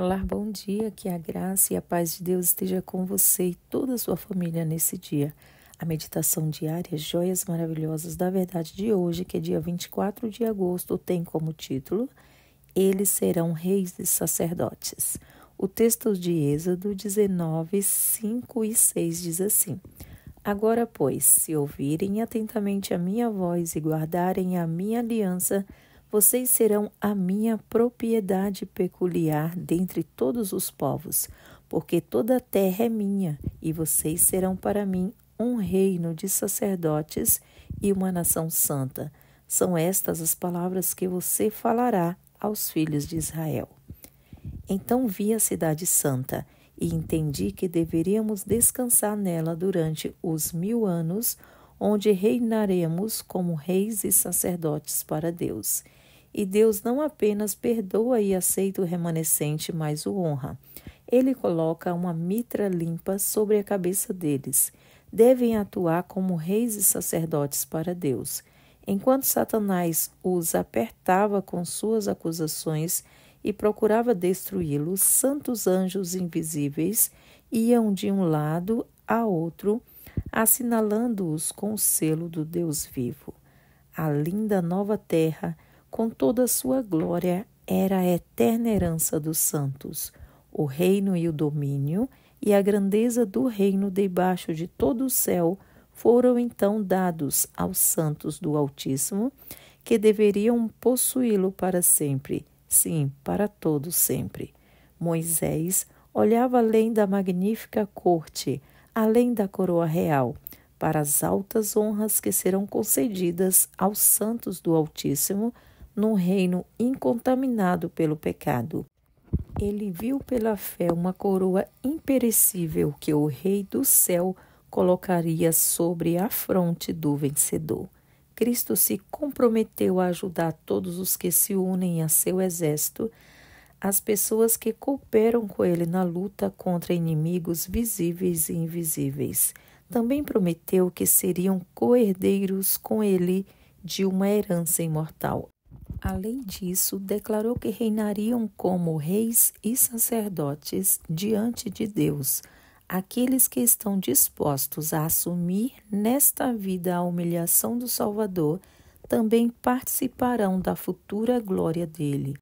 Olá, bom dia. Que a graça e a paz de Deus esteja com você e toda a sua família nesse dia. A meditação diária Joias Maravilhosas da Verdade de hoje, que é dia 24 de agosto, tem como título Eles serão reis e sacerdotes. O texto de Êxodo 19, 5 e 6 diz assim: Agora, pois, se ouvirem atentamente a minha voz e guardarem a minha aliança, vocês serão a minha propriedade peculiar dentre todos os povos, porque toda a terra é minha, e vocês serão para mim um reino de sacerdotes e uma nação santa. São estas as palavras que você falará aos filhos de Israel. Então vi a Cidade Santa e entendi que deveríamos descansar nela durante os mil anos onde reinaremos como reis e sacerdotes para Deus. E Deus não apenas perdoa e aceita o remanescente, mas o honra. Ele coloca uma mitra limpa sobre a cabeça deles. Devem atuar como reis e sacerdotes para Deus. Enquanto Satanás os apertava com suas acusações e procurava destruí-los, santos anjos invisíveis iam de um lado a outro assinalando-os com o selo do Deus vivo. A linda nova terra, com toda a sua glória, era a eterna herança dos santos. O reino e o domínio e a grandeza do reino debaixo de todo o céu foram então dados aos santos do Altíssimo, que deveriam possuí-lo para sempre, sim, para todo sempre. Moisés olhava além da magnífica corte, além da coroa real, para as altas honras que serão concedidas aos santos do Altíssimo num reino incontaminado pelo pecado. Ele viu pela fé uma coroa imperecível que o Rei do céu colocaria sobre a fronte do vencedor. Cristo se comprometeu a ajudar todos os que se unem a seu exército as pessoas que cooperam com ele na luta contra inimigos visíveis e invisíveis. Também prometeu que seriam coerdeiros com ele de uma herança imortal. Além disso, declarou que reinariam como reis e sacerdotes diante de Deus, aqueles que estão dispostos a assumir nesta vida a humilhação do Salvador também participarão da futura glória dele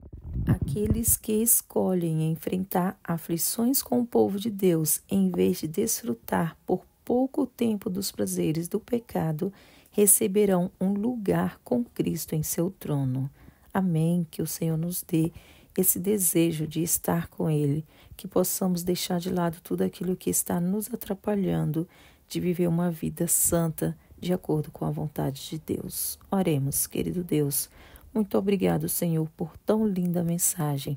aqueles que escolhem enfrentar aflições com o povo de Deus, em vez de desfrutar por pouco tempo dos prazeres do pecado, receberão um lugar com Cristo em seu trono. Amém. Que o Senhor nos dê esse desejo de estar com Ele, que possamos deixar de lado tudo aquilo que está nos atrapalhando de viver uma vida santa de acordo com a vontade de Deus. Oremos, querido Deus. Muito obrigado, Senhor, por tão linda mensagem,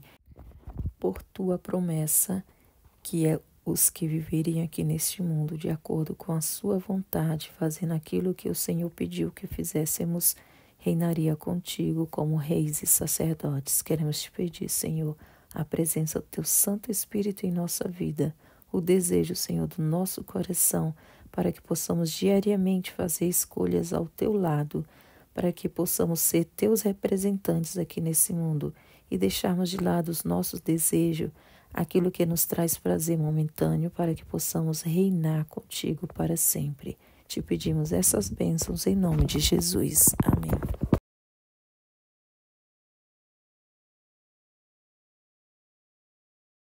por tua promessa que é os que viverem aqui neste mundo de acordo com a sua vontade, fazendo aquilo que o Senhor pediu que fizéssemos, reinaria contigo como reis e sacerdotes. Queremos te pedir, Senhor, a presença do teu Santo Espírito em nossa vida, o desejo, Senhor, do nosso coração, para que possamos diariamente fazer escolhas ao teu lado para que possamos ser teus representantes aqui nesse mundo e deixarmos de lado os nossos desejos, aquilo que nos traz prazer momentâneo, para que possamos reinar contigo para sempre. Te pedimos essas bênçãos em nome de Jesus. Amém.